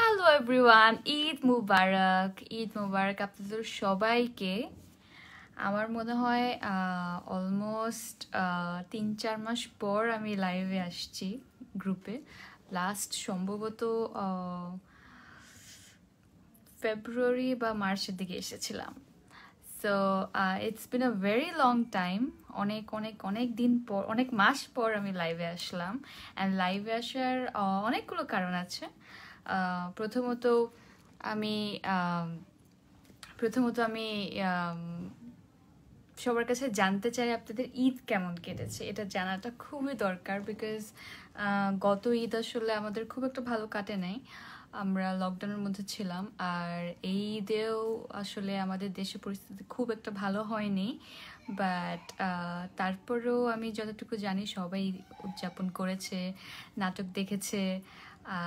hello everyone Eid মুবারক ঈদ মুবারক আপনাদের সবাইকে আমার মনে হয় অলমোস্ট তিন চার মাস পর আমি লাইভে আসছি গ্রুপে লাস্ট সম্ভবত ফেব্রুয়ারি বা মার্চের দিকে এসেছিলাম so it's been a very long time অনেক অনেক অনেক দিন পর অনেক মাস পর আমি লাইভে আসলাম অ্যান্ড লাইভে আসার অনেকগুলো কারণ আছে প্রথমত আমি প্রথমত আমি সবার কাছে জানতে চাই আপনাদের ঈদ কেমন কেটেছে এটা জানাটা খুবই দরকার বিকজ গত ঈদ আসলে আমাদের খুব একটা ভালো কাটে নাই আমরা লকডাউনের মধ্যে ছিলাম আর এই ঈদেও আসলে আমাদের দেশের পরিস্থিতি খুব একটা ভালো হয়নি বাট তারপরেও আমি যতটুকু জানি সবাই উদযাপন করেছে নাটক দেখেছে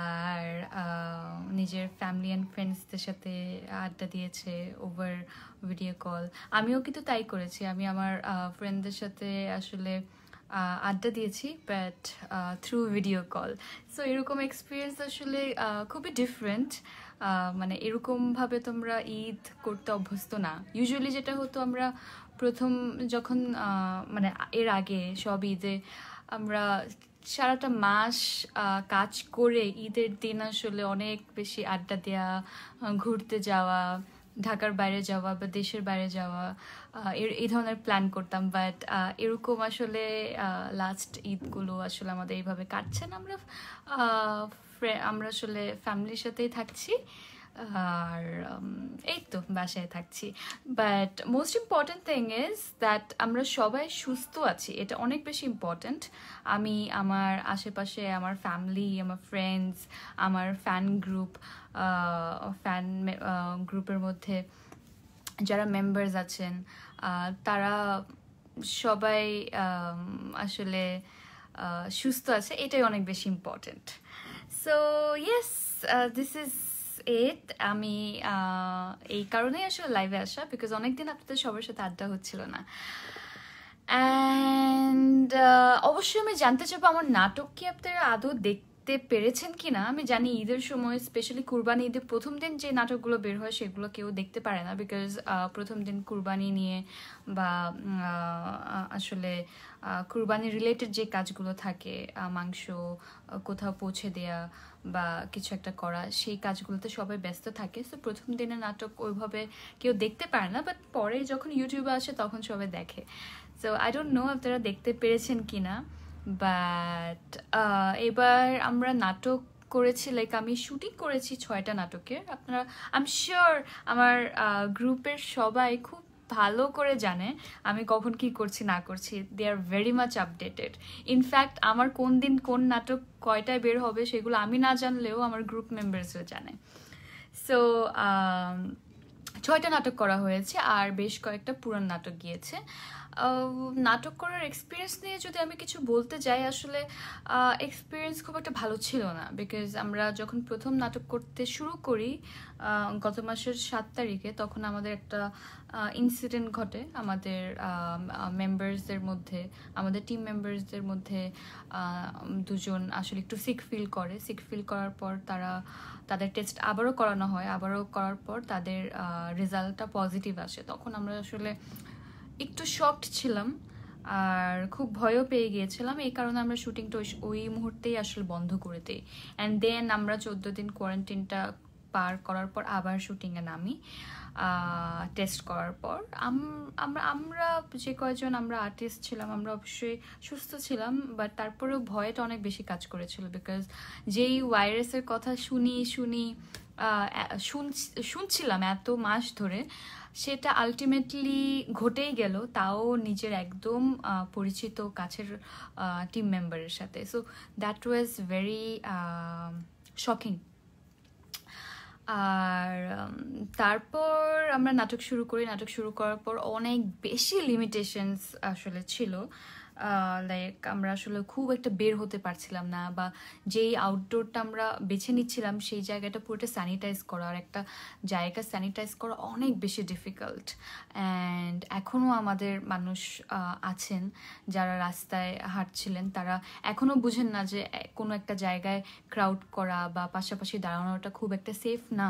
আর নিজের ফ্যামিলি অ্যান্ড ফ্রেন্ডসদের সাথে আড্ডা দিয়েছে ওভার ভিডিও কল আমিও কিন্তু তাই করেছি আমি আমার ফ্রেন্ডদের সাথে আসলে আড্ডা দিয়েছি but through video call so এরকম এক্সপিরিয়েন্স আসলে খুবই ডিফারেন্ট মানে এরকমভাবে তোমরা ঈদ করতে অভ্যস্ত না ইউজুয়ালি যেটা হতো আমরা প্রথম যখন মানে এর আগে সব ঈদে আমরা সারাটা মাস কাজ করে ঈদের দিন আসলে অনেক বেশি আড্ডা দেওয়া ঘুরতে যাওয়া ঢাকার বাইরে যাওয়া বা দেশের বাইরে যাওয়া এর এই ধরনের প্ল্যান করতাম বাট এরকম আসলে লাস্ট ঈদগুলো আসলে আমাদের এইভাবে কাটছে না আমরা আমরা আসলে ফ্যামিলির সাথেই থাকছি আর এই তো বাসায় থাকছি but most important thing is that আমরা সবাই সুস্থ আছি এটা অনেক বেশি ইম্পর্ট্যান্ট আমি আমার আশেপাশে আমার ফ্যামিলি আমার ফ্রেন্ডস আমার ফ্যান গ্রুপ ফ্যান গ্রুপের মধ্যে যারা মেম্বার্স আছেন তারা সবাই আসলে সুস্থ আছে এটাই অনেক বেশি important so yes this is it আমি এই কারণেই আসলে লাইভে আসা বিকজ অনেকদিন আপনাদের সবার সাথে আড্ডা হচ্ছিল না অ্যান্ড অবশ্যই আমি জানতে চাবো আমার নাটক কি আপনারা আদৌ দেখতে দেখতে পেরেছেন কি না আমি জানি ঈদের সময় স্পেশালি কুরবানি ঈদের প্রথম দিন যে নাটকগুলো বের হয় সেগুলো কেউ দেখতে পারে না বিকজ প্রথম দিন কুরবানি নিয়ে বা আসলে কুরবানি রিলেটেড যে কাজগুলো থাকে মাংস কোথাও পৌঁছে দেয়া বা কিছু একটা করা সেই কাজগুলোতে সবাই ব্যস্ত থাকে সো প্রথম দিনে নাটক ওইভাবে কেউ দেখতে পারে না বাট পরে যখন ইউটিউবে আসে তখন সবাই দেখে সো আই ডোন্ট নো আপনারা দেখতে পেরেছেন কি না বাট uh, এবার আমরা নাটক করেছি লাইক আমি শুটিং করেছি ছয়টা নাটকের আপনারা আম শিওর আমার uh, গ্রুপের সবাই খুব ভালো করে জানে আমি কখন কি করছি না করছি they are very much updated in fact আমার কোন দিন কোন নাটক কয়টায় বের হবে সেগুলো আমি না জানলেও আমার গ্রুপ মেম্বার্সরা জানে সো um, ছয়টা নাটক করা হয়েছে আর বেশ কয়েকটা পুরান নাটক গিয়েছে নাটক করার এক্সপিরিয়েন্স নিয়ে যদি আমি কিছু বলতে যাই আসলে এক্সপিরিয়েন্স খুব একটা ভালো ছিল না বিকজ আমরা যখন প্রথম নাটক করতে শুরু করি গত মাসের সাত তারিখে তখন আমাদের একটা ইনসিডেন্ট ঘটে আমাদের মেম্বার্সদের মধ্যে আমাদের টিম মেম্বার্সদের মধ্যে দুজন আসলে একটু সিক ফিল করে সিক ফিল করার পর তারা তাদের টেস্ট আবারও করানো হয় আবারও করার পর তাদের রেজাল্টটা পজিটিভ আসে তখন আমরা আসলে একটু শকড ছিলাম আর খুব ভয়ও পেয়ে গিয়েছিলাম এই কারণে আমরা শুটিংটা ওই মুহূর্তেই আসলে বন্ধ করে দিই অ্যান্ড দেন আমরা চোদ্দ দিন কোয়ারেন্টাইনটা পার করার পর আবার শুটিংয়ে নামি টেস্ট করার পর আমরা আমরা যে কয়জন আমরা আর্টিস্ট ছিলাম আমরা অবশ্যই সুস্থ ছিলাম বাট তারপরেও ভয়টা অনেক বেশি কাজ করেছিল বিকজ যেই ভাইরাসের কথা শুনি শুনি শুনছিলাম এত মাস ধরে সেটা আলটিমেটলি ঘটেই গেল তাও নিজের একদম পরিচিত কাছের টিম মেম্বারের সাথে so that was very shocking আর তারপর আমরা নাটক শুরু করি নাটক শুরু করার পর অনেক বেশি লিমিটেশনস আসলে ছিল লাইক আমরা আসলে খুব একটা বের হতে পারছিলাম না বা যেই আউটডোরটা আমরা বেছে নিচ্ছিলাম সেই জায়গাটা পুরোটা স্যানিটাইজ করা আর একটা জায়গা স্যানিটাইজ করা অনেক বেশি ডিফিকাল্ট অ্যান্ড এখনও আমাদের মানুষ আছেন যারা রাস্তায় হাঁটছিলেন তারা এখনও বুঝেন না যে কোনো একটা জায়গায় ক্রাউড করা বা পাশাপাশি দাঁড়ানোটা খুব একটা সেফ না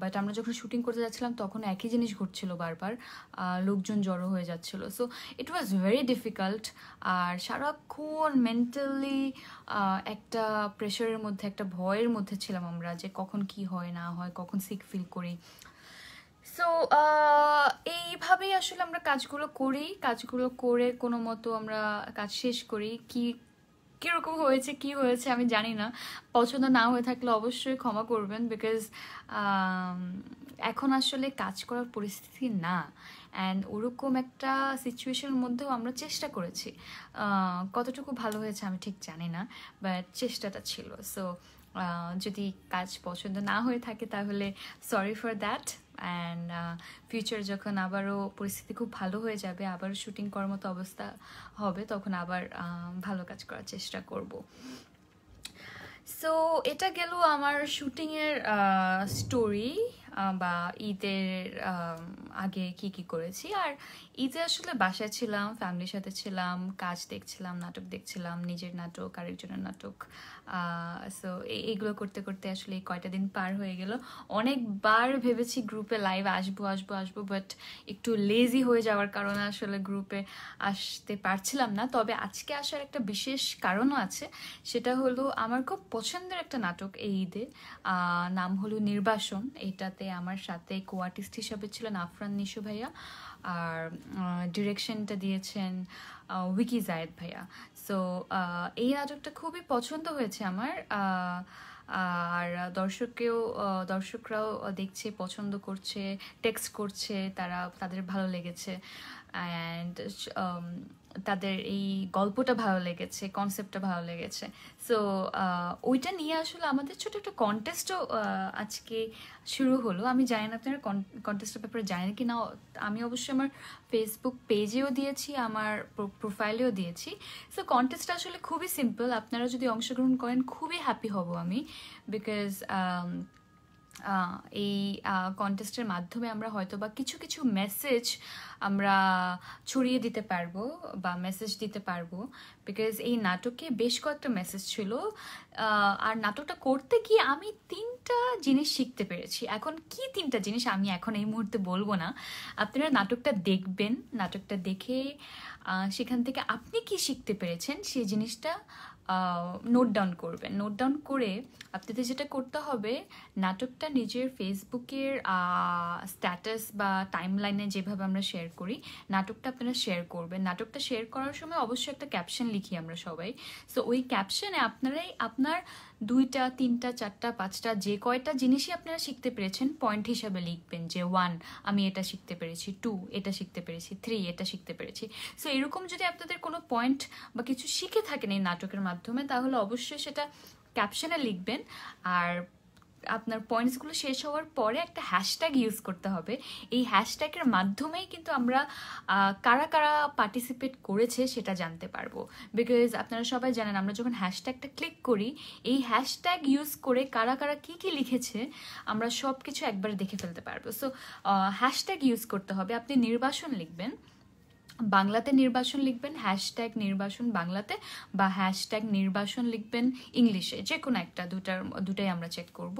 বাট আমরা যখন শুটিং করতে যাচ্ছিলাম তখন একই জিনিস ঘটছিল বারবার লোকজন জড়ো হয়ে যাচ্ছিল so it was very difficult আর সারাক্ষণ মেন্টালি একটা প্রেশারের মধ্যে একটা ভয়ের মধ্যে ছিলাম আমরা যে কখন কি হয় না হয় কখন সিক ফিল করি সো এইভাবেই আসলে আমরা কাজগুলো করি কাজগুলো করে কোনো মতো আমরা কাজ শেষ করি কি কীরকম হয়েছে কি হয়েছে আমি জানি না পছন্দ না হয়ে থাকলে অবশ্যই ক্ষমা করবেন বিকজ এখন আসলে কাজ করার পরিস্থিতি না অ্যান্ড ওরকম একটা সিচুয়েশনের মধ্যেও আমরা চেষ্টা করেছি কতটুকু ভালো হয়েছে আমি ঠিক জানি না বাট চেষ্টাটা ছিল সো যদি কাজ পছন্দ না হয়ে থাকে তাহলে sorry for that and future যখন আবারও পরিস্থিতি খুব ভালো হয়ে যাবে আবার শুটিং করার মতো অবস্থা হবে তখন আবার ভালো কাজ করার চেষ্টা করব সো এটা গেল আমার শুটিংয়ের স্টোরি বা ঈদের আগে কি কি করেছি আর ঈদে আসলে বাসায় ছিলাম ফ্যামিলির সাথে ছিলাম কাজ দেখছিলাম নাটক দেখছিলাম নিজের নাটক আরেকজনের নাটক সো এইগুলো করতে করতে আসলে কয়টা দিন পার হয়ে গেল অনেকবার ভেবেছি গ্রুপে লাইভ আসবো আসবো আসবো বাট একটু লেজি হয়ে যাওয়ার কারণে আসলে গ্রুপে আসতে পারছিলাম না তবে আজকে আসার একটা বিশেষ কারণও আছে সেটা হলো আমার খুব পছন্দের একটা নাটক এই ঈদে নাম হলো নির্বাসন এটাতে আমার সাথে কো আর্টিস্ট হিসাবে ছিলেন আফরান নিশু ভাইয়া আর ডিরেকশনটা দিয়েছেন উইকি জায়েদ ভাইয়া সো এই নাটকটা খুবই পছন্দ হয়েছে আমার আর দর্শককেও দর্শকরাও দেখছে পছন্দ করছে টেক্সট করছে তারা তাদের ভালো লেগেছে অ্যান্ড তাদের এই গল্পটা ভালো লেগেছে কনসেপ্টটা ভালো লেগেছে সো ওইটা নিয়ে আসলে আমাদের ছোট একটা কন্টেস্টও আজকে শুরু হলো আমি জানি না আপনারা কন্টেস্টের ব্যাপারে জানেন কি না আমি অবশ্যই আমার ফেসবুক পেজেও দিয়েছি আমার প্রোফাইলেও দিয়েছি সো কন্টেস্টটা আসলে খুবই সিম্পল আপনারা যদি অংশগ্রহণ করেন খুবই হ্যাপি হব আমি বিকজ এই কন্টেস্টের মাধ্যমে আমরা হয়তো বা কিছু কিছু মেসেজ আমরা ছড়িয়ে দিতে পারবো বা মেসেজ দিতে পারবো বিকজ এই নাটকে বেশ কয়েকটা মেসেজ ছিল আর নাটকটা করতে গিয়ে আমি তিনটা জিনিস শিখতে পেরেছি এখন কি তিনটা জিনিস আমি এখন এই মুহূর্তে বলবো না আপনারা নাটকটা দেখবেন নাটকটা দেখে সেখান থেকে আপনি কি শিখতে পেরেছেন সেই জিনিসটা নোট ডাউন করবেন নোট ডাউন করে আপনাদের যেটা করতে হবে নাটকটা নিজের ফেসবুকের স্ট্যাটাস বা টাইম লাইনে যেভাবে আমরা শেয়ার করি নাটকটা আপনারা শেয়ার করবেন নাটকটা শেয়ার করার সময় অবশ্যই একটা ক্যাপশন লিখি আমরা সবাই সো ওই ক্যাপশনে আপনারাই আপনার দুইটা তিনটা চারটা পাঁচটা যে কয়টা জিনিসই আপনারা শিখতে পেরেছেন পয়েন্ট হিসাবে লিখবেন যে ওয়ান আমি এটা শিখতে পেরেছি টু এটা শিখতে পেরেছি থ্রি এটা শিখতে পেরেছি সো এরকম যদি আপনাদের কোনো পয়েন্ট বা কিছু শিখে থাকেন এই নাটকের মাধ্যমে তাহলে অবশ্যই সেটা ক্যাপশনে লিখবেন আর আপনার পয়েন্টসগুলো শেষ হওয়ার পরে একটা হ্যাশট্যাগ ইউজ করতে হবে এই হ্যাশট্যাগের মাধ্যমেই কিন্তু আমরা কারা কারা পার্টিসিপেট করেছে সেটা জানতে পারবো বিকজ আপনারা সবাই জানেন আমরা যখন হ্যাশট্যাগটা ক্লিক করি এই হ্যাশট্যাগ ইউজ করে কারা কারা কী কী লিখেছে আমরা সব কিছু একবারে দেখে ফেলতে পারবো সো হ্যাশট্যাগ ইউজ করতে হবে আপনি নির্বাসন লিখবেন বাংলাতে নির্বাচন লিখবেন হ্যাশট্যাগ নির্বাচন বাংলাতে বা হ্যাশট্যাগ নির্বাচন লিখবেন ইংলিশে যে কোনো একটা দুটার দুটাই আমরা চেক করব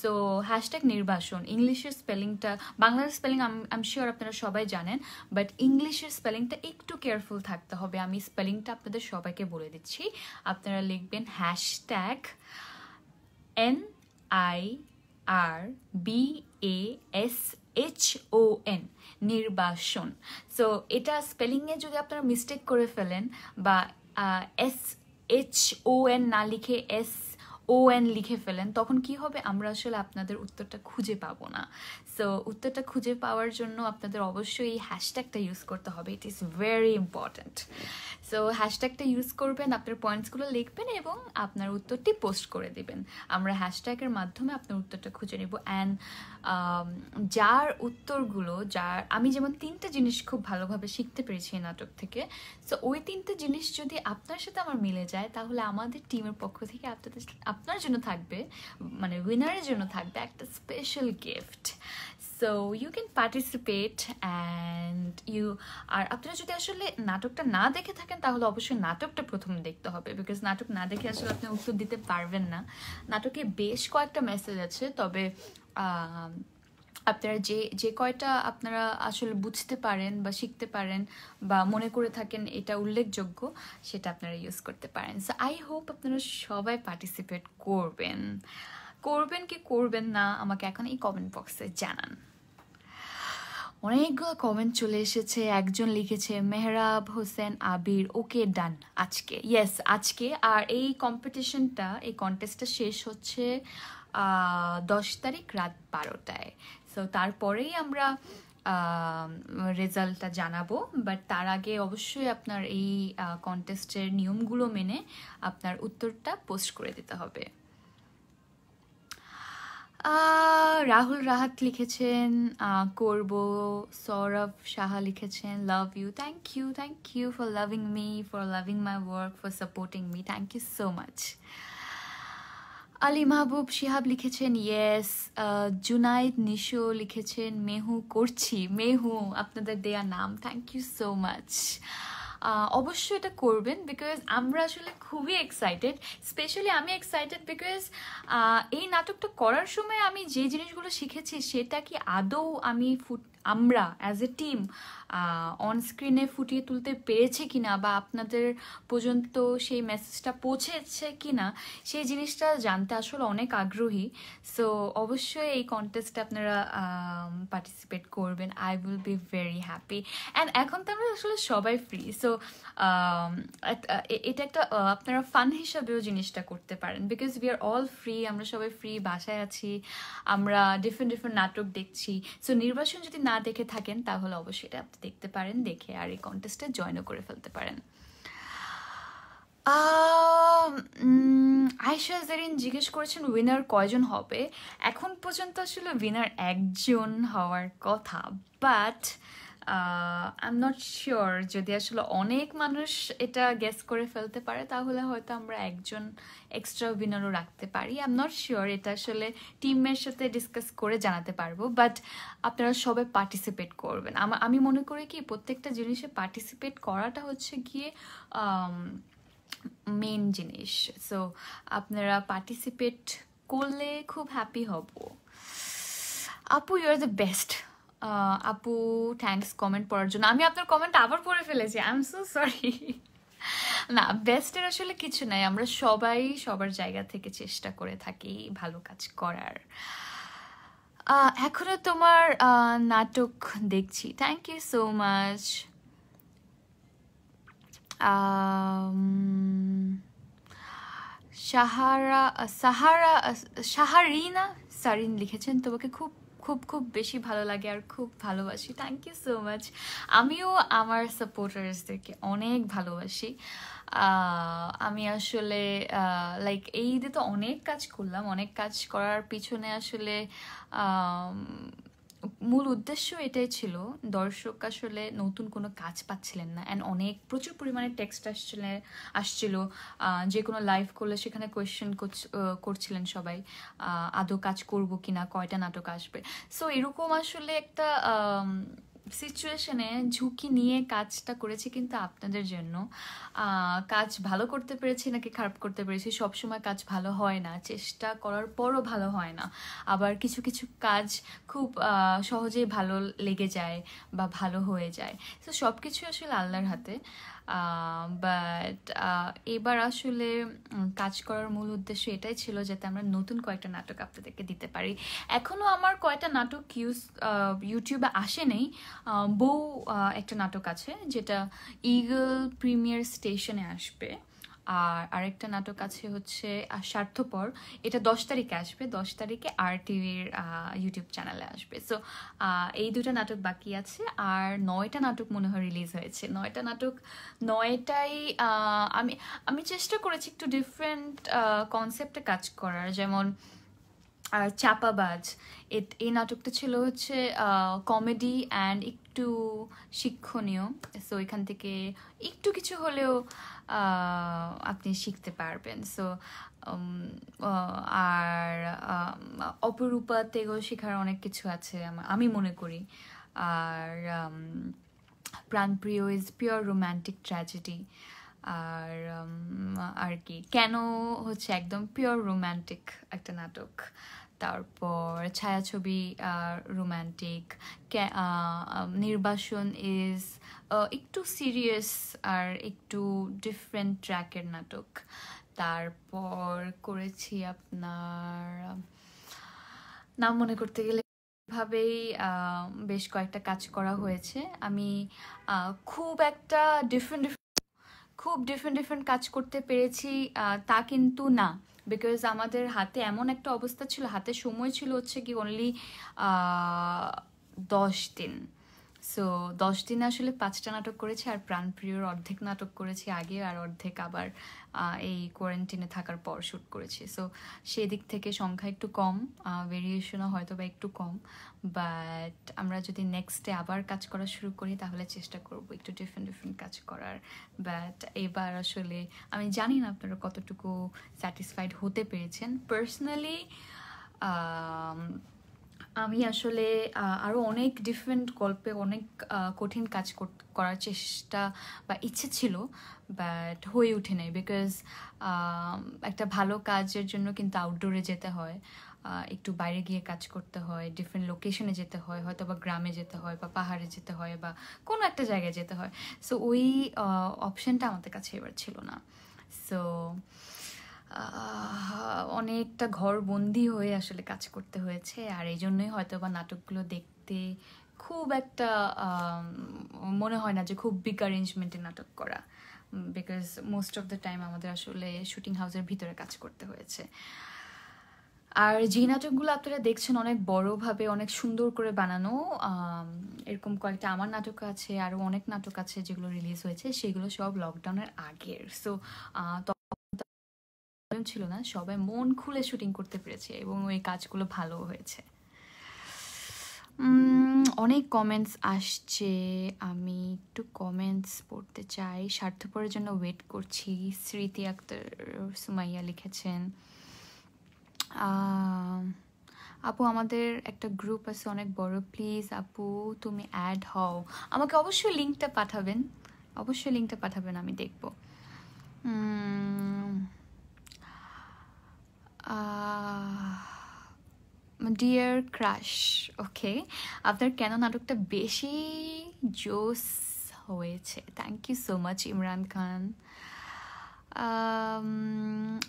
সো হ্যাশট্যাগ নির্বাচন ইংলিশের স্পেলিংটা বাংলার স্পেলিং আম শিওর আপনারা সবাই জানেন বাট ইংলিশের স্পেলিংটা একটু কেয়ারফুল থাকতে হবে আমি স্পেলিংটা আপনাদের সবাইকে বলে দিচ্ছি আপনারা লিখবেন hashtag N I R B A S H O N Nirbashon so এটা স্পেলিংয়ে যদি আপনারা মিস্টেক করে ফেলেন বা এস এইচ ও এন না লিখে এস ও এন লিখে ফেলেন তখন কি হবে আমরা আসলে আপনাদের উত্তরটা খুঁজে পাবো না সো উত্তরটা খুঁজে পাওয়ার জন্য আপনাদের অবশ্যই এই হ্যাশট্যাগটা ইউজ করতে হবে it is very important so হ্যাশট্যাগটা ইউজ করবেন আপনার পয়েন্টসগুলো লিখবেন এবং আপনার উত্তরটি পোস্ট করে দেবেন আমরা হ্যাশট্যাগের মাধ্যমে আপনার উত্তরটা খুঁজে নেব অ্যান্ড um, যার উত্তরগুলো যার আমি যেমন তিনটা জিনিস খুব ভালোভাবে শিখতে পেরেছি এই নাটক থেকে সো ওই তিনটে জিনিস যদি আপনার সাথে আমার মিলে যায় তাহলে আমাদের টিমের পক্ষ থেকে আপনাদের আপনার জন্য থাকবে মানে উইনারের জন্য থাকবে একটা special gift so you can participate and you are আপনারা যদি আসলে নাটকটা না দেখে থাকেন তাহলে অবশ্যই নাটকটা প্রথম দেখতে হবে বিকজ নাটক না দেখে আসলে আপনি উত্তর দিতে পারবেন না নাটকে বেশ কয়েকটা মেসেজ আছে তবে আপনারা যে যে কয়টা আপনারা আসলে বুঝতে পারেন বা শিখতে পারেন বা মনে করে থাকেন এটা উল্লেখযোগ্য সেটা আপনারা ইউজ করতে পারেন সো আই হোপ আপনারা সবাই পার্টিসিপেট করবেন করবেন কি করবেন না আমাকে এখন এই কমেন্ট বক্সে জানান অনেকগুলো কমেন্ট চলে এসেছে একজন লিখেছে মেহরাব হোসেন আবির ওকে ডান আজকে ইয়েস আজকে আর এই কম্পিটিশনটা এই কন্টেস্টটা শেষ হচ্ছে দশ তারিখ রাত বারোটায় সো তারপরেই আমরা রেজাল্টটা জানাবো বাট তার আগে অবশ্যই আপনার এই কন্টেস্টের নিয়মগুলো মেনে আপনার উত্তরটা পোস্ট করে দিতে হবে রাহুল রাহাত লিখেছেন করব সৌরভ সাহা লিখেছেন love you thank you thank you for loving me for loving my work for supporting me thank you so much Ali Mahbub Shihab লিখেছেন ইয়েস জুনাইদ নিশো লিখেছেন মেহু করছি মেহু আপনাদের দেয়া নাম থ্যাংক ইউ সো মাচ অবশ্যই এটা করবেন বিকজ আমরা আসলে খুবই এক্সাইটেড স্পেশালি আমি এক্সাইটেড বিকজ এই নাটকটা করার সময় আমি যে জিনিসগুলো শিখেছি সেটা কি আদৌ আমি ফুট আমরা অ্যাজ এ টিম অনস্ক্রিনে ফুটিয়ে তুলতে পেরেছে কিনা বা আপনাদের পর্যন্ত সেই মেসেজটা পৌঁছেছে কিনা সেই জিনিসটা জানতে আসলে অনেক আগ্রহী সো অবশ্যই এই কন্টেস্টে আপনারা পার্টিসিপেট করবেন I will be very happy and এখন তো আমরা আসলে সবাই ফ্রি সো এটা একটা আপনারা ফান হিসাবেও জিনিসটা করতে পারেন because we are all free আমরা সবাই ফ্রি বাসায় আছি আমরা ডিফারেন্ট ডিফারেন্ট নাটক দেখছি সো নির্বাচন যদি না না দেখে থাকেন তাহলে অবশ্যই এটা আপনি দেখতে পারেন দেখে আর এই কন্টেস্টে জয়েনও করে ফেলতে পারেন আয়সা জারিন জিজ্ঞেস করেছেন উইনার কয়জন হবে এখন পর্যন্ত আসলে উইনার একজন হওয়ার কথা বাট আই নট শিওর যদি আসলে অনেক মানুষ এটা গেস করে ফেলতে পারে তাহলে হয়তো আমরা একজন এক্সট্রা উইনারও রাখতে পারি আই এম নট শিওর এটা আসলে টিমের সাথে ডিসকাস করে জানাতে পারবো বাট আপনারা সবে পার্টিসিপেট করবেন আমি মনে করি কি প্রত্যেকটা জিনিসে পার্টিসিপেট করাটা হচ্ছে গিয়ে মেন um, জিনিস সো আপনারা পার্টিসিপেট করলে খুব হ্যাপি হব আপু ইউ আর দ্য বেস্ট আপু থ্যাংকস কমেন্ট পড়ার জন্য আমি আপনার কমেন্ট আবার পড়ে ফেলেছি আই এম সো সরি না বেস্টের আসলে কিছু নাই আমরা সবাই সবার জায়গা থেকে চেষ্টা করে থাকি ভালো কাজ করার এখনো তোমার নাটক দেখছি thank you so much Sahara Sahara Saharina Sarin লিখেছেন তোমাকে খুব খুব খুব বেশি ভালো লাগে আর খুব ভালোবাসি থ্যাংক ইউ সো মাচ আমিও আমার সাপোর্টার্সদেরকে অনেক ভালোবাসি আমি আসলে লাইক এই ঈদে তো অনেক কাজ করলাম অনেক কাজ করার পিছনে আসলে মূল উদ্দেশ্য এটাই ছিল দর্শক আসলে নতুন কোনো কাজ পাচ্ছিলেন না অ্যান্ড অনেক প্রচুর পরিমাণে টেক্সট আসছিলে আসছিল যে কোনো লাইভ করলে সেখানে কোয়েশ্চেন করছিলেন সবাই আদৌ কাজ করব কি না কয়টা নাটক আসবে সো এরকম আসলে একটা সিচুয়েশনে ঝুঁকি নিয়ে কাজটা করেছি কিন্তু আপনাদের জন্য কাজ ভালো করতে পেরেছি নাকি খারাপ করতে পেরেছি সবসময় কাজ ভালো হয় না চেষ্টা করার পরও ভালো হয় না আবার কিছু কিছু কাজ খুব সহজেই ভালো লেগে যায় বা ভালো হয়ে যায় তো সব কিছু আসলে আল্লাহর হাতে বাট um, uh, এবার আসলে কাজ করার মূল উদ্দেশ্য এটাই ছিল যাতে আমরা নতুন কয়েকটা নাটক আপনাদেরকে দিতে পারি এখনও আমার কয়েকটা নাটক ইউজ ইউটিউবে uh, আসে নেই um, বউ uh, একটা নাটক আছে যেটা ইগল প্রিমিয়ার স্টেশনে আসবে আর আরেকটা নাটক আছে হচ্ছে স্বার্থপর এটা দশ তারিখে আসবে দশ তারিখে আর টিভির ইউটিউব চ্যানেলে আসবে সো এই দুটা নাটক বাকি আছে আর নয়টা নাটক মনে হয় রিলিজ হয়েছে নয়টা নাটক নয়টাই আমি আমি চেষ্টা করেছি একটু ডিফারেন্ট কনসেপ্টে কাজ করার যেমন চাপাবাজ এই নাটকটা ছিল হচ্ছে কমেডি অ্যান্ড একটু শিক্ষণীয় সো এখান থেকে একটু কিছু হলেও আপনি শিখতে পারবেন সো আর অপরূপা অপরূপাতেও শেখার অনেক কিছু আছে আমি মনে করি আর Pranpriyo is pure romantic tragedy আর আর কি কেন হচ্ছে একদম পিওর রোম্যান্টিক একটা নাটক তারপর ছায়াছবি রোম্যান্টিক নির্বাসন ইজ একটু সিরিয়াস আর একটু ডিফারেন্ট ট্র্যাকের নাটক তারপর করেছি আপনার নাম মনে করতে গেলে ভাবেই বেশ কয়েকটা কাজ করা হয়েছে আমি খুব একটা ডিফারেন্ট খুব ডিফারেন্ট ডিফারেন্ট কাজ করতে পেরেছি তা কিন্তু না বিকজ আমাদের হাতে এমন একটা অবস্থা ছিল হাতে সময় ছিল হচ্ছে কি অনলি দশ দিন সো দশ দিনে আসলে পাঁচটা নাটক করেছি আর প্রাণপ্রিয়র অর্ধেক নাটক করেছি আগে আর অর্ধেক আবার এই কোয়ারেন্টিনে থাকার পর শ্যুট করেছি সো সেদিক থেকে সংখ্যা একটু কম ভেরিয়েশনও হয়তো বা একটু কম বাট আমরা যদি নেক্সটে আবার কাজ করা শুরু করি তাহলে চেষ্টা করব একটু ডিফারেন্ট ডিফারেন্ট কাজ করার বাট এবার আসলে আমি জানি না আপনারা কতটুকু স্যাটিসফাইড হতে পেরেছেন পার্সোনালি আমি আসলে আরও অনেক ডিফারেন্ট গল্পে অনেক কঠিন কাজ করার চেষ্টা বা ইচ্ছে ছিল বাট হয়ে উঠে নাই বিকজ একটা ভালো কাজের জন্য কিন্তু আউটডোরে যেতে হয় একটু বাইরে গিয়ে কাজ করতে হয় ডিফারেন্ট লোকেশনে যেতে হয় হয়তো বা গ্রামে যেতে হয় বা পাহাড়ে যেতে হয় বা কোনো একটা জায়গায় যেতে হয় সো ওই অপশানটা আমাদের কাছে এবার ছিল না সো অনেকটা ঘরবন্দি হয়ে আসলে কাজ করতে হয়েছে আর এই জন্যই হয়তো বা নাটকগুলো দেখতে খুব একটা মনে হয় না যে খুব বিগ অ্যারেঞ্জমেন্টে নাটক করা because most of the time আমাদের আসলে শুটিং হাউসের ভিতরে কাজ করতে হয়েছে আর যে নাটকগুলো আপনারা দেখছেন অনেক বড়োভাবে অনেক সুন্দর করে বানানো এরকম কয়েকটা আমার নাটক আছে আরও অনেক নাটক আছে যেগুলো রিলিজ হয়েছে সেগুলো সব লকডাউনের আগের সো প্রবলেম ছিল না সবাই মন খুলে শুটিং করতে পেরেছে এবং ওই কাজগুলো ভালো হয়েছে অনেক কমেন্টস আসছে আমি একটু কমেন্টস পড়তে চাই স্বার্থপরের জন্য ওয়েট করছি স্মৃতি আক্তার সুমাইয়া লিখেছেন আপু আমাদের একটা গ্রুপ আছে অনেক বড় প্লিজ আপু তুমি অ্যাড হও আমাকে অবশ্যই লিঙ্কটা পাঠাবেন অবশ্যই লিঙ্কটা পাঠাবেন আমি দেখব ডিয়ার ক্রাশ ওকে আপনার কেন নাটকটা বেশি জোস হয়েছে thank you so much Imran Khan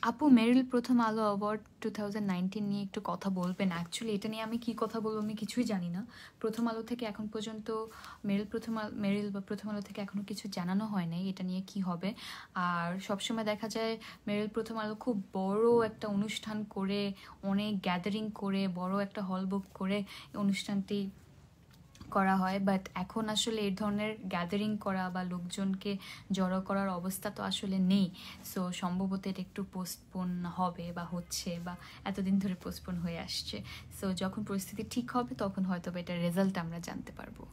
আপু মেরিল প্রথম আলো অ্যাওয়ার্ড টু নিয়ে একটু কথা বলবেন অ্যাকচুয়ালি এটা নিয়ে আমি কি কথা বলবো আমি কিছুই জানি না প্রথম আলো থেকে এখন পর্যন্ত মেরিল প্রথম মেরিল বা প্রথম আলো থেকে এখনও কিছু জানানো হয় নাই এটা নিয়ে কি হবে আর সবসময় দেখা যায় মেরিল প্রথম আলো খুব বড় একটা অনুষ্ঠান করে অনেক গ্যাদারিং করে বড় একটা হল বুক করে অনুষ্ঠানটি করা হয় বাট এখন আসলে এই ধরনের গ্যাদারিং করা বা লোকজনকে জড়ো করার অবস্থা তো আসলে নেই সো সম্ভবত এটা একটু পোস্টপোন হবে বা হচ্ছে বা এতদিন ধরে পোস্টপোন হয়ে আসছে সো যখন পরিস্থিতি ঠিক হবে তখন হয়তো বা এটার রেজাল্ট আমরা জানতে পারবো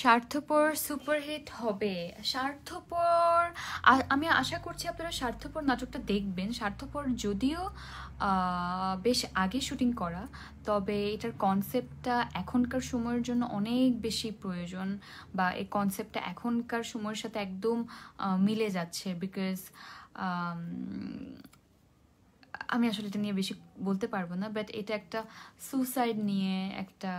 স্বার্থপর সুপারহিট হবে স্বার্থপর আমি আশা করছি আপনারা স্বার্থপর নাটকটা দেখবেন স্বার্থপর যদিও বেশ আগে শুটিং করা তবে এটার কনসেপ্টটা এখনকার সময়ের জন্য অনেক বেশি প্রয়োজন বা এই কনসেপ্টটা এখনকার সময়ের সাথে একদম মিলে যাচ্ছে বিকজ আমি আসলে এটা নিয়ে বেশি বলতে পারবো না বাট এটা একটা সুসাইড নিয়ে একটা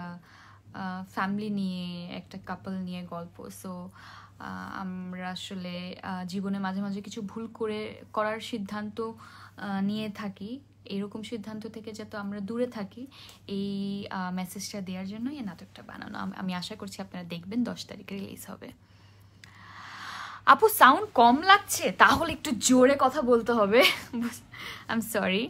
ফ্যামিলি নিয়ে একটা কাপল নিয়ে গল্প সো আমরা আসলে জীবনে মাঝে মাঝে কিছু ভুল করে করার সিদ্ধান্ত নিয়ে থাকি এরকম সিদ্ধান্ত থেকে যাতে আমরা দূরে থাকি এই মেসেজটা দেওয়ার জন্য এই নাটকটা বানানো আমি আশা করছি আপনারা দেখবেন দশ তারিখে রিলিজ হবে আপু সাউন্ড কম লাগছে তাহলে একটু জোরে কথা বলতে হবে আই এম সরি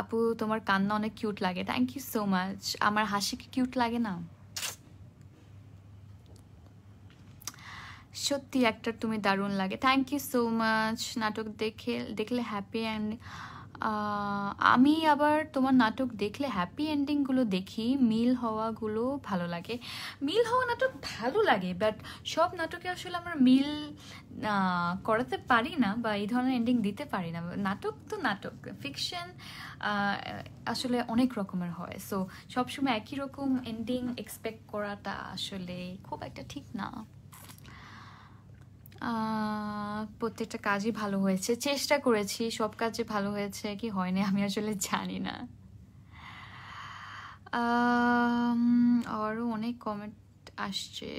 আপু তোমার কান্না অনেক কিউট লাগে থ্যাংক ইউ সো মাচ আমার হাসি কি কিউট লাগে না সত্যি একটা তুমি দারুণ লাগে থ্যাংক ইউ সো মাচ নাটক দেখে দেখলে হ্যাপি অ্যান্ড আমি আবার তোমার নাটক দেখলে হ্যাপি এন্ডিংগুলো দেখি মিল হওয়াগুলো ভালো লাগে মিল হওয়া নাটক ভালো লাগে বাট সব নাটকে আসলে আমরা মিল করাতে পারি না বা এই ধরনের এন্ডিং দিতে পারি না নাটক তো নাটক ফিকশন আসলে অনেক রকমের হয় সো সবসময় একই রকম এন্ডিং এক্সপেক্ট করাটা আসলে খুব একটা ঠিক না প্রত্যেকটা কাজই ভালো হয়েছে চেষ্টা করেছি সব কাজে ভালো হয়েছে কি হয়নি আমি আসলে জানি না আরও অনেক কমেন্ট আসছে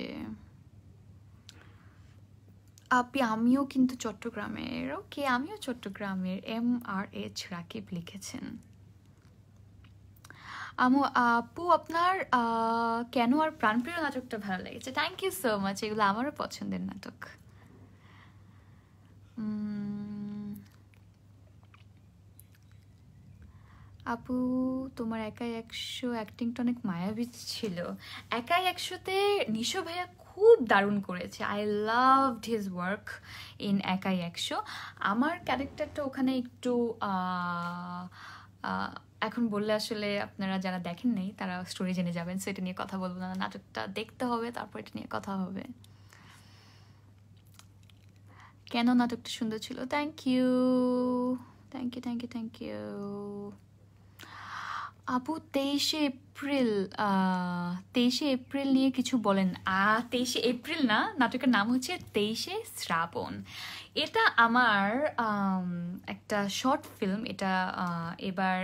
আপি আমিও কিন্তু চট্টগ্রামের ওকে আমিও চট্টগ্রামের এম আর এইচ রাকিব লিখেছেন আমু আপু আপনার কেন আর প্রাণপ্রিয় নাটকটা ভালো লেগেছে থ্যাংক ইউ সো মাচ এগুলো আমারও পছন্দের নাটক আপু তোমার একাই একশো অ্যাক্টিংটা অনেক মায়াবিজ ছিল একাই একশোতে নিশো ভাইয়া খুব দারুণ করেছে I love his work in একাই একশো আমার ক্যারেক্টারটা ওখানে একটু এখন বললে আসলে আপনারা যারা দেখেন নাই তারা স্টোরি জেনে যাবেন সো এটা নিয়ে কথা বলবো না নাটকটা দেখতে হবে তারপর এটা নিয়ে কথা হবে কেন নাটকটা সুন্দর ছিল thank you thank you thank you thank you আপু তেইশে এপ্রিল তেইশে এপ্রিল নিয়ে কিছু বলেন আ তেইশে এপ্রিল না নাটকের নাম হচ্ছে তেইশে শ্রাবণ এটা আমার একটা শর্ট ফিল্ম এটা এবার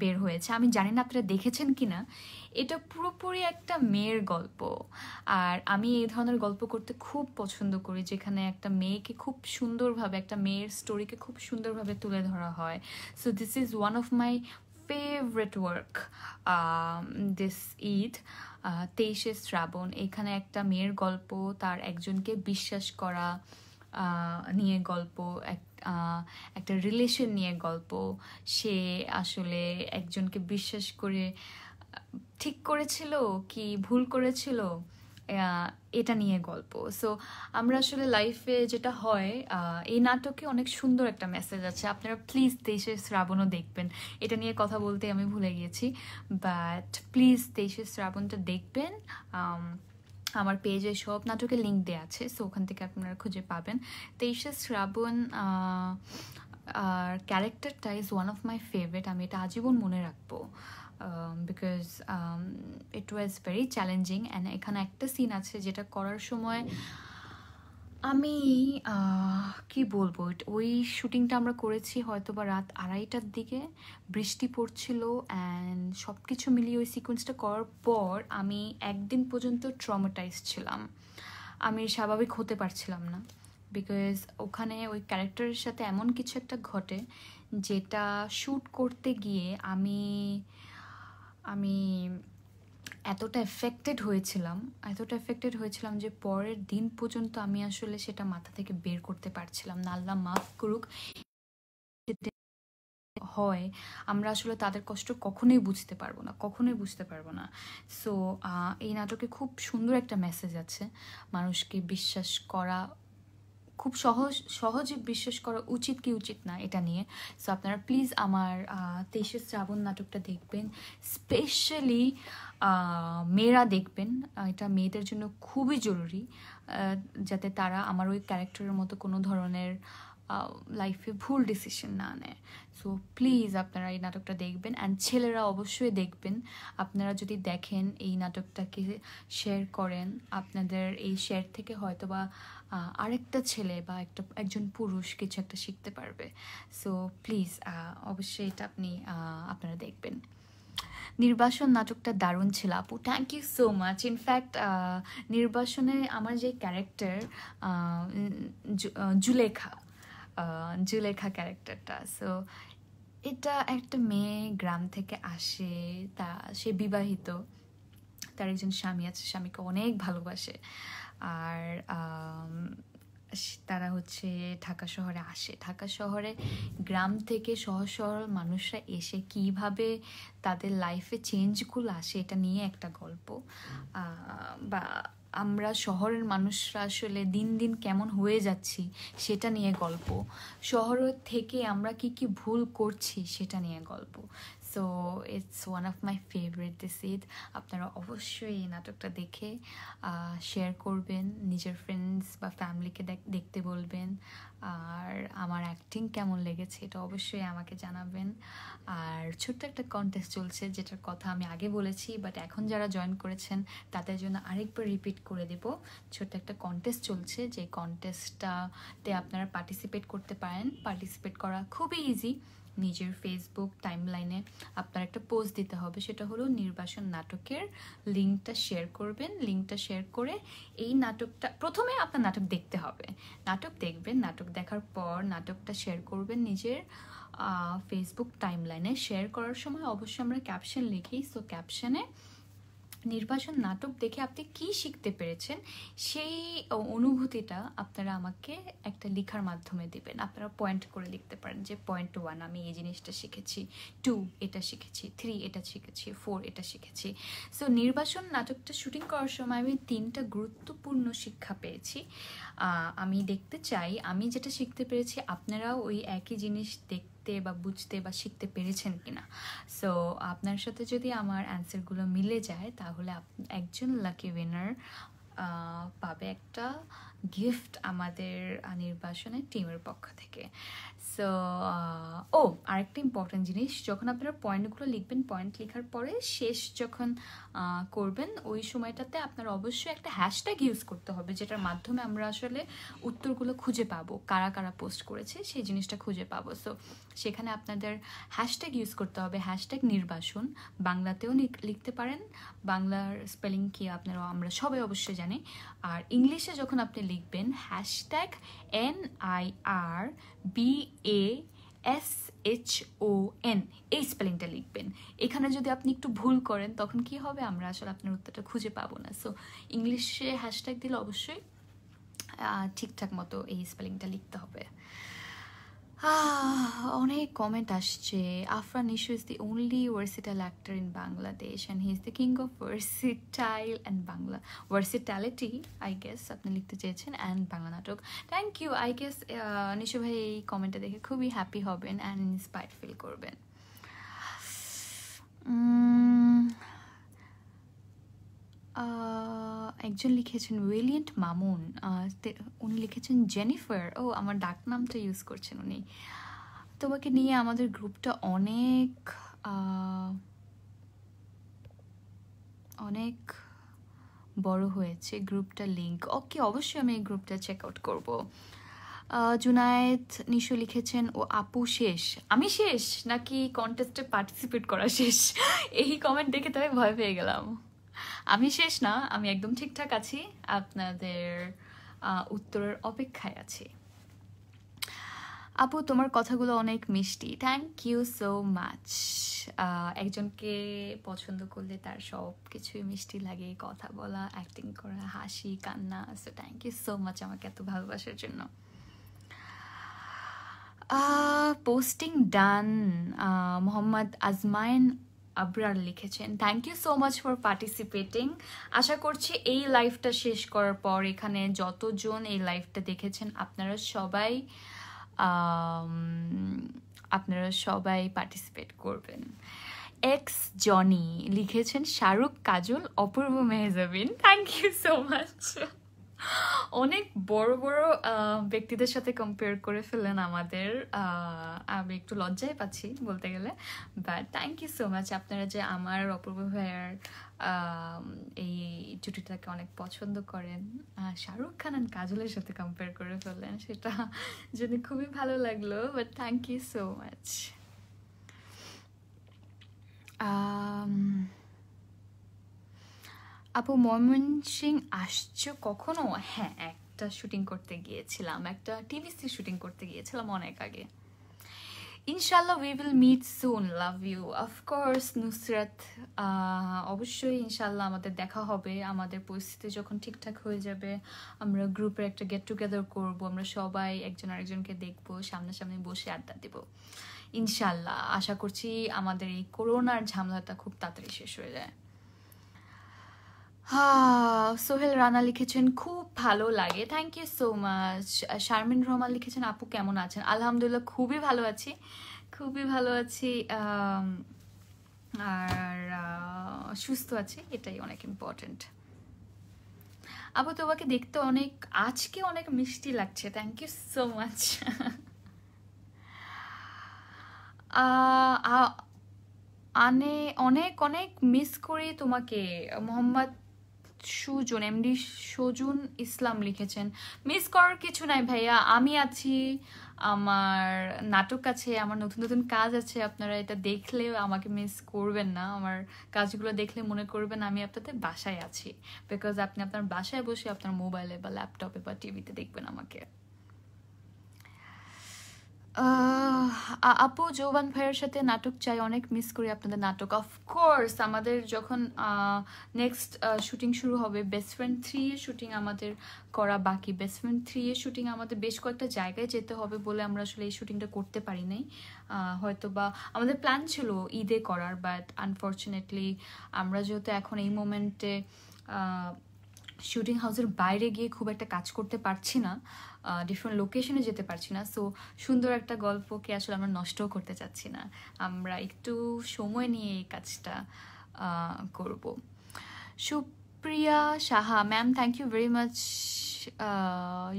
বের হয়েছে আমি জানি না আপনারা দেখেছেন কি না এটা পুরোপুরি একটা মেয়ের গল্প আর আমি এই ধরনের গল্প করতে খুব পছন্দ করি যেখানে একটা মেয়েকে খুব সুন্দরভাবে একটা মেয়ের স্টোরিকে খুব সুন্দরভাবে তুলে ধরা হয় so this is one of my favourite work this ইড তেইশে শ্রাবণ এখানে একটা মেয়ের গল্প তার একজনকে বিশ্বাস করা uh, নিয়ে গল্প এক uh, একটা রিলেশন নিয়ে গল্প সে আসলে একজনকে বিশ্বাস করে ঠিক করেছিল কি ভুল করেছিল এটা নিয়ে গল্প সো আমরা আসলে লাইফে যেটা হয় এই নাটকে অনেক সুন্দর একটা মেসেজ আছে আপনারা প্লিজ তেইশে শ্রাবণও দেখবেন এটা নিয়ে কথা বলতে আমি ভুলে গিয়েছি বাট প্লিজ তেইশে শ্রাবণটা দেখবেন আমার পেজে সব নাটকের লিঙ্ক দেওয়া আছে সো ওখান থেকে আপনারা খুঁজে পাবেন তেইশে শ্রাবণ আর ক্যারেক্টারটা is one of my favourite আমি এটা আজীবন মনে রাখবো because it was very challenging and এখানে একটা সিন আছে যেটা করার সময় আমি কি বলবো ওই শুটিংটা আমরা করেছি হয়তো বা রাত আড়াইটার দিকে বৃষ্টি পড়ছিল অ্যান্ড সব কিছু মিলিয়ে ওই সিকোয়েন্সটা করার পর আমি একদিন পর্যন্ত ট্রমাটাইজ ছিলাম আমি স্বাভাবিক হতে পারছিলাম না বিকজ ওখানে ওই ক্যারেক্টারের সাথে এমন কিছু একটা ঘটে যেটা শ্যুট করতে গিয়ে আমি আমি এতটা এফেক্টেড হয়েছিলাম এতটা এফেক্টেড হয়েছিলাম যে পরের দিন পর্যন্ত আমি আসলে সেটা মাথা থেকে বের করতে পারছিলাম না আল্লাহ মাফ করুক হয় আমরা আসলে তাদের কষ্ট কখনোই বুঝতে পারবো না কখনোই বুঝতে পারবো না সো এই নাটকে খুব সুন্দর একটা মেসেজ আছে মানুষকে বিশ্বাস করা খুব সহজ সহজে বিশ্বাস করা উচিত কি উচিত না এটা নিয়ে সো আপনারা প্লিজ আমার তেইশে শ্রাবণ নাটকটা দেখবেন স্পেশালি মেয়েরা দেখবেন এটা মেয়েদের জন্য খুবই জরুরি যাতে তারা আমার ওই ক্যারেক্টারের মতো কোনো ধরনের লাইফে ভুল ডিসিশন না নেয় সো প্লিজ আপনারা এই নাটকটা দেখবেন অ্যান্ড ছেলেরা অবশ্যই দেখবেন আপনারা যদি দেখেন এই নাটকটাকে শেয়ার করেন আপনাদের এই শেয়ার থেকে হয়তো বা আরেকটা ছেলে বা একটা একজন পুরুষ কিছু একটা শিখতে পারবে সো প্লিজ অবশ্যই এটা আপনি আপনারা দেখবেন নির্বাসন নাটকটা দারুণ ছিল আপু thank you so much in fact নির্বাসনে আমার যে ক্যারেক্টার জুলেখা জুলেখা ক্যারেক্টারটা সো এটা একটা মেয়ে গ্রাম থেকে আসে তা সে বিবাহিত তার একজন স্বামী আছে স্বামীকে অনেক ভালোবাসে আর তারা হচ্ছে ঢাকা শহরে আসে ঢাকা শহরে গ্রাম থেকে সহজ সরল মানুষরা এসে কিভাবে তাদের লাইফে চেঞ্জগুলো আসে এটা নিয়ে একটা গল্প বা আমরা শহরের মানুষরা আসলে দিন দিন কেমন হয়ে যাচ্ছি সেটা নিয়ে গল্প শহরের থেকে আমরা কি কি ভুল করছি সেটা নিয়ে গল্প so it's one of my favourite ডিসিড আপনারা অবশ্যই এই নাটকটা দেখে শেয়ার করবেন নিজের ফ্রেন্ডস বা ফ্যামিলিকে দেখতে বলবেন আর আমার অ্যাক্টিং কেমন লেগেছে এটা অবশ্যই আমাকে জানাবেন আর ছোট্ট একটা কন্টেস্ট চলছে যেটার কথা আমি আগে বলেছি বাট এখন যারা জয়েন করেছেন তাদের জন্য আরেকবার রিপিট করে দেব ছোট্ট একটা কন্টেস্ট চলছে যে কন্টেস্টটাতে আপনারা পার্টিসিপেট করতে পারেন পার্টিসিপেট করা খুবই ইজি নিজের ফেসবুক টাইমলাইনে আপনার একটা পোস্ট দিতে হবে সেটা হলো নির্বাসন নাটকের লিঙ্কটা শেয়ার করবেন লিঙ্কটা শেয়ার করে এই নাটকটা প্রথমে আপনার নাটক দেখতে হবে নাটক দেখবেন নাটক দেখার পর নাটকটা শেয়ার করবেন নিজের ফেসবুক টাইমলাইনে শেয়ার করার সময় অবশ্যই আমরা ক্যাপশন লিখি সো ক্যাপশনে নির্বাচন নাটক দেখে আপনি কি শিখতে পেরেছেন সেই অনুভূতিটা আপনারা আমাকে একটা লেখার মাধ্যমে দেবেন আপনারা পয়েন্ট করে লিখতে পারেন যে পয়েন্ট ওয়ান আমি এই জিনিসটা শিখেছি টু এটা শিখেছি থ্রি এটা শিখেছি ফোর এটা শিখেছি সো নির্বাচন নাটকটা শুটিং করার সময় আমি তিনটা গুরুত্বপূর্ণ শিক্ষা পেয়েছি আমি দেখতে চাই আমি যেটা শিখতে পেরেছি আপনারাও ওই একই জিনিস দেখতে দেখতে বা বুঝতে বা শিখতে পেরেছেন কিনা সো আপনার সাথে যদি আমার অ্যান্সারগুলো মিলে যায় তাহলে একজন লাকি উইনার পাবে একটা গিফট আমাদের নির্বাচনের টিমের পক্ষ থেকে সো ও uh, oh, আরেকটা ইম্পর্ট্যান্ট জিনিস যখন আপনারা পয়েন্টগুলো লিখবেন পয়েন্ট লেখার পরে শেষ যখন করবেন ওই সময়টাতে আপনার অবশ্যই একটা হ্যাশট্যাগ ইউজ করতে হবে যেটার মাধ্যমে আমরা আসলে উত্তরগুলো খুঁজে পাবো কারা কারা পোস্ট করেছে সেই জিনিসটা খুঁজে পাবো সো সেখানে আপনাদের হ্যাশট্যাগ ইউজ করতে হবে হ্যাশট্যাগ নির্বাসন বাংলাতেও লিখতে পারেন বাংলার স্পেলিং কি আপনারা আমরা সবাই অবশ্যই জানি আর ইংলিশে যখন আপনি লিখবেন hashtag N I R B A S H O N এই স্পেলিংটা লিখবেন এখানে যদি আপনি একটু ভুল করেন তখন কি হবে আমরা আসলে আপনার উত্তরটা খুঁজে পাবো না সো ইংলিশে হ্যাশট্যাগ দিলে অবশ্যই ঠিকঠাক মতো এই স্পেলিংটা লিখতে হবে অনেক কমেন্ট আসছে Afran Nisho is the only versatile actor in Bangladesh and he is the king of versatile and Bangla versatility I guess আপনি লিখতে চেয়েছেন অ্যান্ড বাংলা নাটক thank you I guess Nisho ভাই এই কমেন্টটা দেখে খুবই হ্যাপি হবেন অ্যান্ড ইন্সপায়ার্ড ফিল করবেন একজন লিখেছেন উইলিয়েন্ট মামুন উনি লিখেছেন জেনিফার ও আমার ডাক নামটা ইউজ করছেন উনি তোমাকে নিয়ে আমাদের গ্রুপটা অনেক অনেক বড় হয়েছে গ্রুপটা লিঙ্ক ওকে অবশ্যই আমি এই গ্রুপটা চেক আউট করবো জুনায়েদ নিশো লিখেছেন ও আপু শেষ আমি শেষ নাকি কন্টেস্টে পার্টিসিপেট করা শেষ এই কমেন্ট দেখে তবে ভয় পেয়ে গেলাম আমি শেষ না আমি একদম ঠিকঠাক আছি আপনাদের উত্তরের অপেক্ষায় আছি আপু তোমার কথাগুলো অনেক মিষ্টি থ্যাংক ইউ সো মাচ একজনকে পছন্দ করলে তার সব কিছুই মিষ্টি লাগে কথা বলা অ্যাক্টিং করা হাসি কান্না so thank you so much আমাকে এত ভালোবাসার জন্য পোস্টিং ডান মোহাম্মদ আজমাইন আবরার লিখেছেন thank you so much for participating আশা করছি এই লাইফটা শেষ করার পর এখানে যতজন এই লাইফটা দেখেছেন আপনারা সবাই আপনারা সবাই পার্টিসিপেট করবেন এক্স জনি লিখেছেন Shahrukh Kajol Apurbo Mehazabien thank you so much অনেক বড় বড় ব্যক্তিদের সাথে কম্পেয়ার করে ফেলেন আমাদের আমি একটু লজ্জায় পাচ্ছি বলতে গেলে but thank you so much আপনারা যে আমার অপূর্ব ভাইয়ার এই জুটিটাকে অনেক পছন্দ করেন শাহরুখ খান অ্যান্ড কাজলের সাথে কম্পেয়ার করে ফেললেন সেটা জন্য খুবই ভালো লাগলো but thank you so much ah আপু ময়মনসিং আসছো কখনো হ্যাঁ একটা শুটিং করতে গিয়েছিলাম একটা টিভিসি শুটিং করতে গিয়েছিলাম অনেক আগে ইনশাল্লাহ we will meet soon love you of course Nusrat অবশ্যই ইনশাল্লাহ আমাদের দেখা হবে আমাদের পরিস্থিতি যখন ঠিকঠাক হয়ে যাবে আমরা গ্রুপের একটা গেট টুগেদার করব আমরা সবাই একজন আরেকজনকে দেখবো সামনাসামনি বসে আড্ডা দেব ইনশাল্লাহ আশা করছি আমাদের এই করোনার ঝামেলাটা খুব তাড়াতাড়ি শেষ হয়ে যায় হ্যাঁ, সোহেল রানা লিখেছেন খুব ভালো লাগে thank you so much Sharmin Rahman লিখেছেন আপু কেমন আছেন আলহামদুলিল্লাহ খুবই ভালো আছি খুবই ভালো আছি আর সুস্থ আছি এটাই অনেক ইম্পর্টেন্ট আপু তোমাকে দেখতে অনেক আজকে অনেক মিষ্টি লাগছে থ্যাংক ইউ সো মাচ আনে অনেক অনেক মিস করি তোমাকে মোহাম্মদ সুজন এমডি সজুন ইসলাম লিখেছেন মিস করার কিছু নাই ভাইয়া আমি আছি আমার নাটক আছে আমার নতুন নতুন কাজ আছে আপনারা এটা দেখলে আমাকে মিস করবেন না আমার কাজগুলো দেখলে মনে করবেন আমি আপনাদের বাসায় আছি বিকজ আপনি আপনার বাসায় বসে আপনার মোবাইলে বা ল্যাপটপে বা টিভিতে দেখবেন আমাকে আপু জোবান ভাইয়ের সাথে নাটক চাই অনেক মিস করি আপনাদের নাটক অফকোর্স আমাদের যখন নেক্সট শুটিং শুরু হবে বেস্ট ফ্রেন্ড থ্রি এর শুটিং আমাদের করা বাকি বেস্ট ফ্রেন্ড থ্রি এর শুটিং আমাদের বেশ কয়েকটা জায়গায় যেতে হবে বলে আমরা আসলে এই শুটিংটা করতে পারি নাই হয়তো বা আমাদের প্ল্যান ছিল ঈদে করার বাট আনফর্চুনেটলি আমরা যেহেতু এখন এই মোমেন্টে শুটিং হাউসের বাইরে গিয়ে খুব একটা কাজ করতে পারছি না ডিফারেন্ট লোকেশনে যেতে পারছি না সো সুন্দর একটা গল্পকে আসলে আমরা নষ্টও করতে চাচ্ছি না আমরা একটু সময় নিয়ে এই কাজটা করব Supriya Saha ma'am thank you very much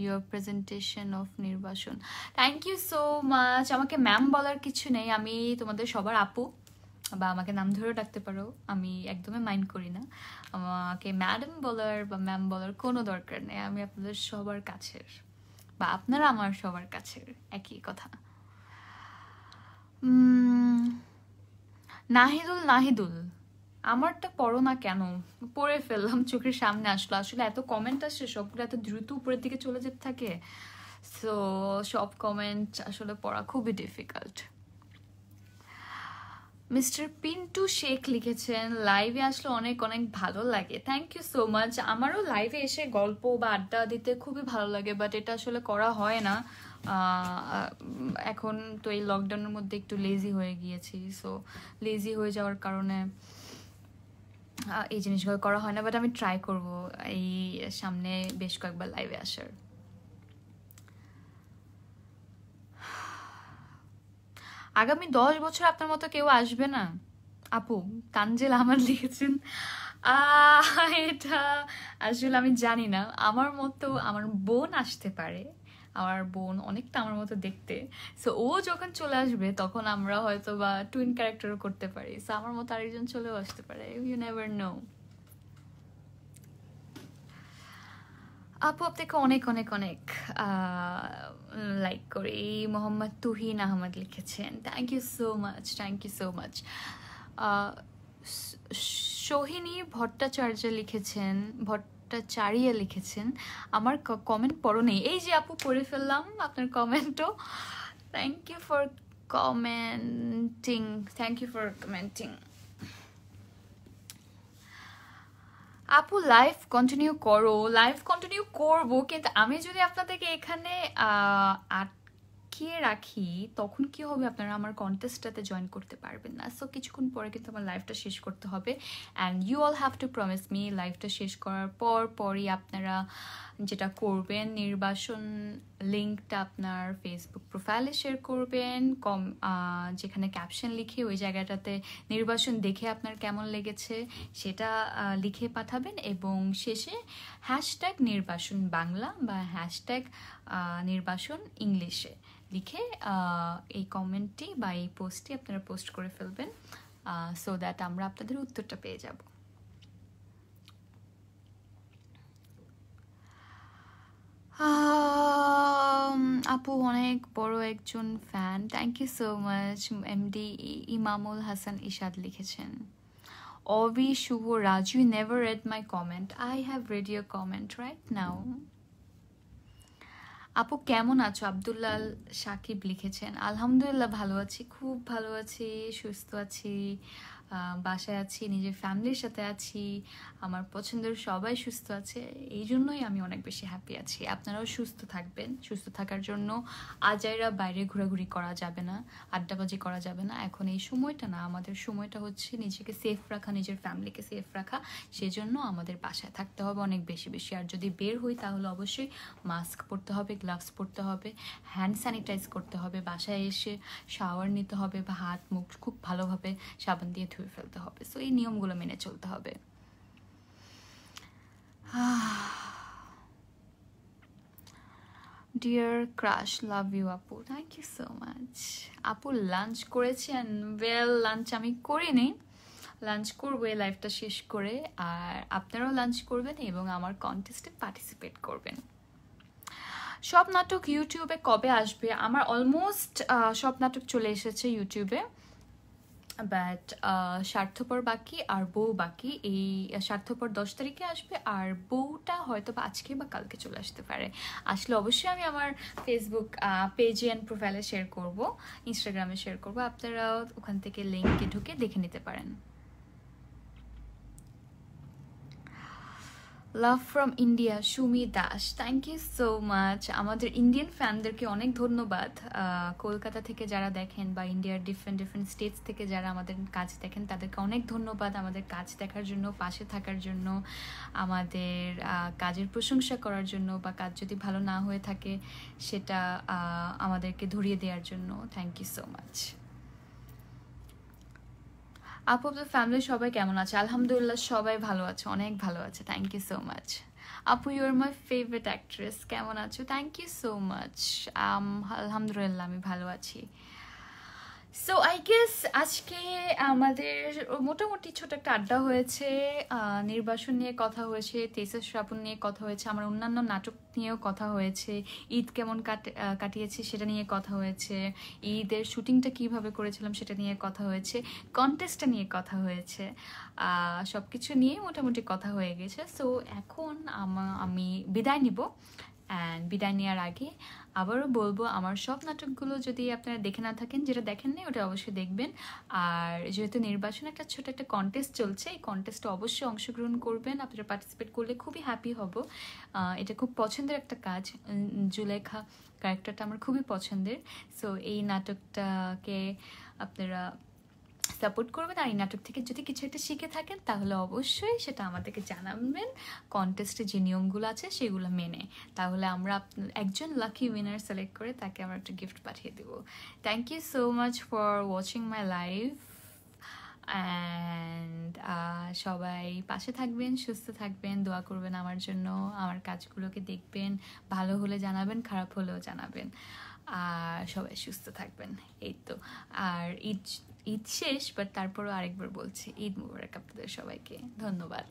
your presentation of Nirbashon thank you so much আমাকে ম্যাম বলার কিছু নেই আমি তোমাদের সবার আপু বা আমাকে নাম ধরেও ডাকতে পারো আমি একদমই মাইন্ড করি না আমাকে ম্যাডাম বলার বা ম্যাম বলার কোনো দরকার নেই আমি আপনাদের সবার কাছের বা আপনারা আমার সবার কাছে একই কথা নাহিদুল নাহিদুল আমারটা পড়ো না কেন পড়ে ফেললাম চোখের সামনে আসলো আসলে এত কমেন্ট আসে সবগুলো এত দ্রুত উপরের দিকে চলে যেতে থাকে সো সব কমেন্ট আসলে পড়া খুবই ডিফিকাল্ট মিস্টার পিন্টু শেখ লিখেছেন লাইভে আসলে অনেক অনেক ভালো লাগে থ্যাংক ইউ সো মাচ আমারও লাইভে এসে গল্প বা আড্ডা দিতে খুবই ভালো লাগে বাট এটা আসলে করা হয় না এখন তো এই লকডাউনের মধ্যে একটু লেজি হয়ে গিয়েছি সো লেজি হয়ে যাওয়ার কারণে এই জিনিসগুলো করা হয় না বাট আমি ট্রাই করব এই সামনে বেশ কয়েকবার লাইভে আসার আগামী দশ বছর আপনার মতো কেউ আসবে না আপু তানজেল আমার লিখেছেন এটা আসলে আমি জানি না আমার মতো আমার বোন আসতে পারে আমার বোন অনেকটা আমার মতো দেখতে সো ও যখন চলে আসবে তখন আমরা হয়তো বা টুইন ক্যারেক্টারও করতে পারি সো আমার মতো আরেকজন চলেও আসতে পারে ইউ নেভার নো আপু আপনাকে অনেক অনেক অনেক লাইক করি মোহাম্মদ তুহিন আহমদ লিখেছেন thank you so much thank you so much Sohini Bhattacharya লিখেছেন ভট্টাচারিয়া লিখেছেন আমার কমেন্ট পড়ো নেই এই যে আপু পড়ে ফেললাম আপনার কমেন্টও thank you for commenting thank you for commenting আপু লাইভ কন্টিনিউ করো লাইফ কন্টিনিউ করব কিন্তু আমি যদি আপনাদেরকে এখানে আট লুকিয়ে রাখি তখন কি হবে আপনারা আমার কন্টেস্টটাতে জয়েন করতে পারবেন না সো কিছুক্ষণ পরে কিন্তু আমার লাইফটা শেষ করতে হবে and you all have to promise me লাইফটা শেষ করার পর পরই আপনারা যেটা করবেন নির্বাসন লিঙ্কটা আপনার ফেসবুক প্রোফাইলে শেয়ার করবেন কম যেখানে ক্যাপশন লিখে ওই জায়গাটাতে নির্বাসন দেখে আপনার কেমন লেগেছে সেটা লিখে পাঠাবেন এবং শেষে হ্যাশট্যাগ নির্বাসন বাংলা বা হ্যাশট্যাগ নির্বাসন ইংলিশে লিখে এই কমেন্টটি বা এই পোস্টটি আপনারা পোস্ট করে ফেলবেন সো দ্যাট আমরা আপনাদের উত্তরটা পেয়ে যাব আপু অনেক বড় একজন fan thank you so much MD Imamul Hasan Ishad লিখেছেন Obi Shuvo Raju you never read my comment I have read your comment right now আপু কেমন আছো আবদুল্লাল সাকিব লিখেছেন আলহামদুলিল্লাহ ভালো আছি খুব ভালো আছি সুস্থ আছি বাসায় আছি নিজের ফ্যামিলির সাথে আছি আমার পছন্দের সবাই সুস্থ আছে এই জন্যই আমি অনেক বেশি হ্যাপি আছি আপনারাও সুস্থ থাকবেন সুস্থ থাকার জন্য আজাইরা বাইরে ঘোরাঘুরি করা যাবে না আড্ডাবাজি করা যাবে না এখন এই সময়টা না আমাদের সময়টা হচ্ছে নিজেকে সেফ রাখা নিজের ফ্যামিলিকে সেফ রাখা সেজন্য আমাদের বাসায় থাকতে হবে অনেক বেশি বেশি আর যদি বের হই তাহলে অবশ্যই মাস্ক পরতে হবে গ্লাভস পরতে হবে হ্যান্ড স্যানিটাইজ করতে হবে বাসায় এসে শাওয়ার নিতে হবে বা হাত মুখ খুব ভালোভাবে সাবান দিয়ে ধুয়ে ফেলতে হবে সো এই নিয়মগুলো মেনে চলতে হবে ডিয়ার ক্রাশ লাভ ইউ আপু থ্যাংক ইউ সো মাচ আপু লাঞ্চ করেছি অ্যান্ড ওয়েল লাঞ্চ আমি করিনি লাঞ্চ করবো এই লাইফটা শেষ করে আর আপনারাও লাঞ্চ করবেন এবং আমার কন্টেস্টে পার্টিসিপেট করবেন সব নাটক ইউটিউবে কবে আসবে আমার অলমোস্ট সব নাটক চলে এসেছে ইউটিউবে বাট uh, স্বার্থপর বাকি আর বউ বাকি এই স্বার্থপর দশ তারিখে আসবে আর বউটা হয়তো বা আজকে বা কালকে চলে আসতে পারে আসলে অবশ্যই আমি আমার ফেসবুক পেজে অ্যান্ড প্রোফাইলে শেয়ার করব ইনস্টাগ্রামে শেয়ার করব আপনারাও ওখান থেকে লিঙ্কে ঢুকে দেখে নিতে পারেন love from India Sumi Das thank you so much আমাদের ইন্ডিয়ান ফ্যানদেরকে অনেক ধন্যবাদ কলকাতা থেকে যারা দেখেন বা ইন্ডিয়ার ডিফারেন্ট ডিফারেন্ট স্টেটস থেকে যারা আমাদের কাজ দেখেন তাদেরকে অনেক ধন্যবাদ আমাদের কাজ দেখার জন্য পাশে থাকার জন্য আমাদের কাজের প্রশংসা করার জন্য বা কাজ যদি ভালো না হয়ে থাকে সেটা আমাদেরকে ধরিয়ে দেওয়ার জন্য থ্যাংক ইউ সো মাচ আপু আপনার ফ্যামিলির সবাই কেমন আছে আলহামদুলিল্লাহ সবাই ভালো আছে অনেক ভালো আছে থ্যাংক ইউ সো মাচ আপু ইউর মাই ফেভারিট অ্যাক্ট্রেস কেমন আছো থ্যাংক ইউ সো মাচ আলহামদুলিল্লাহ আমি ভালো আছি সো আই গেস আজকে আমাদের মোটামুটি ছোট একটা আড্ডা হয়েছে নির্বাসন নিয়ে কথা হয়েছে তেসে শ্রাবণ নিয়ে কথা হয়েছে আমার অন্যান্য নাটক নিয়েও কথা হয়েছে ঈদ কেমন কাটিয়েছে সেটা নিয়ে কথা হয়েছে ঈদের শুটিংটা কিভাবে করেছিলাম সেটা নিয়ে কথা হয়েছে কন্টেস্টটা নিয়ে কথা হয়েছে সব কিছু নিয়ে মোটামুটি কথা হয়ে গেছে সো এখন আমি বিদায় নিব অ্যান্ড বিদায় নেওয়ার আগে আবারও বলবো আমার সব নাটকগুলো যদি আপনারা দেখে না থাকেন যেটা দেখেন নেই ওটা অবশ্যই দেখবেন আর যেহেতু নির্বাচন একটা ছোট একটা কন্টেস্ট চলছে এই কন্টেস্টে অবশ্যই অংশগ্রহণ করবেন আপনারা পার্টিসিপেট করলে খুবই হ্যাপি হব এটা খুব পছন্দের একটা কাজ জুলেখা ক্যারেক্টারটা আমার খুবই পছন্দের সো এই নাটকটাকে আপনারা সাপোর্ট করবেন আর এই নাটক থেকে যদি কিছু একটা শিখে থাকেন তাহলে অবশ্যই সেটা আমাদেরকে জানাবেন কন্টেস্টে যে নিয়মগুলো আছে সেগুলো মেনে তাহলে আমরা একজন লাকি উইনার সিলেক্ট করে তাকে আমরা একটা গিফট পাঠিয়ে দেবো thank you so much for watching my life and সবাই পাশে থাকবেন সুস্থ থাকবেন দোয়া করবেন আমার জন্য আমার কাজগুলোকে দেখবেন ভালো হলে জানাবেন খারাপ হলেও জানাবেন আর সবাই সুস্থ থাকবেন এই তো আর ঈদ ঈদ শেষ বাট তারপরও আরেকবার বলছি ঈদ মুবারক আপনাদের সবাইকে ধন্যবাদ